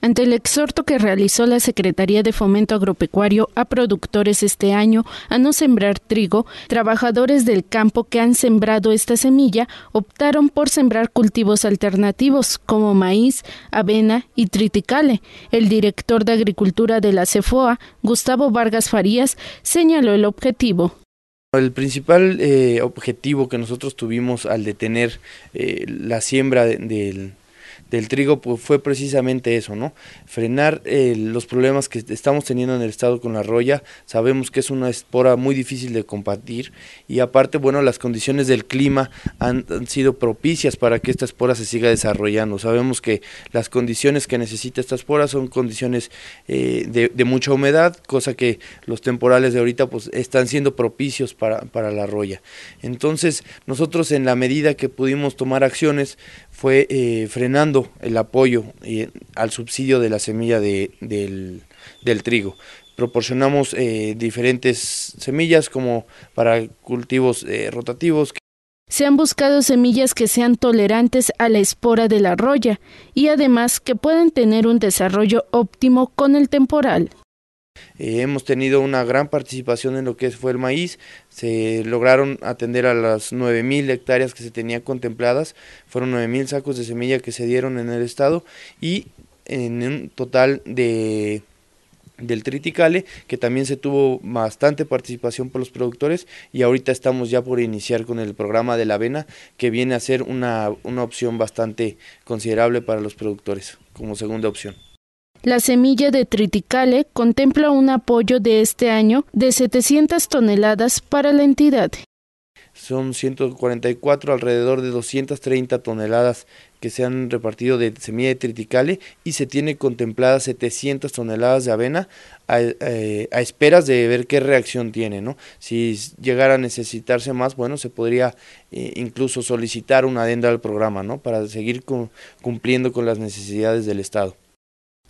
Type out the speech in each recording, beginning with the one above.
Ante el exhorto que realizó la Secretaría de Fomento Agropecuario a productores este año a no sembrar trigo, trabajadores del campo que han sembrado esta semilla optaron por sembrar cultivos alternativos como maíz, avena y triticale. El director de Agricultura de la CEFOA, Gustavo Vargas Farías, señaló el objetivo. El principal eh, objetivo que nosotros tuvimos al detener eh, la siembra del del trigo pues, fue precisamente eso, ¿no? Frenar eh, los problemas que estamos teniendo en el estado con la roya. Sabemos que es una espora muy difícil de combatir y aparte, bueno, las condiciones del clima han, sido propicias para que esta espora se siga desarrollando. Sabemos que las condiciones que necesita esta espora son condiciones eh, de, mucha humedad, cosa que los temporales de ahorita pues están siendo propicios para, la roya. Entonces, nosotros en la medida que pudimos tomar acciones fue eh, frenando el apoyo eh, al subsidio de la semilla del, del, trigo. Proporcionamos eh, diferentes semillas como para cultivos eh, rotativos. Se han buscado semillas que sean tolerantes a la espora de la roya y además que puedan tener un desarrollo óptimo con el temporal. Eh, hemos tenido una gran participación en lo que fue el maíz, se lograron atender a las 9.000 hectáreas que se tenían contempladas, fueron 9.000 sacos de semilla que se dieron en el estado y en un total de del Triticale, que también se tuvo bastante participación por los productores y ahorita estamos ya por iniciar con el programa de la avena, que viene a ser una, una opción bastante considerable para los productores como segunda opción. La semilla de Triticale contempla un apoyo de este año de 700 toneladas para la entidad. Son 144, alrededor de 230 toneladas que se han repartido de semilla de triticale y se tiene contempladas 700 toneladas de avena eh, a, esperas de ver qué reacción tiene. ¿no? Si llegara a necesitarse más, bueno, se podría eh, incluso solicitar una adenda al programa ¿no? para seguir cumpliendo con las necesidades del Estado.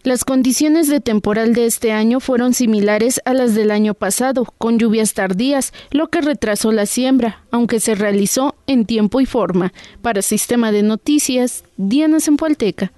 Las condiciones de temporal de este año fueron similares a las del año pasado, con lluvias tardías, lo que retrasó la siembra, aunque se realizó en tiempo y forma. Para Sistema de Noticias, Diana Zempualteca.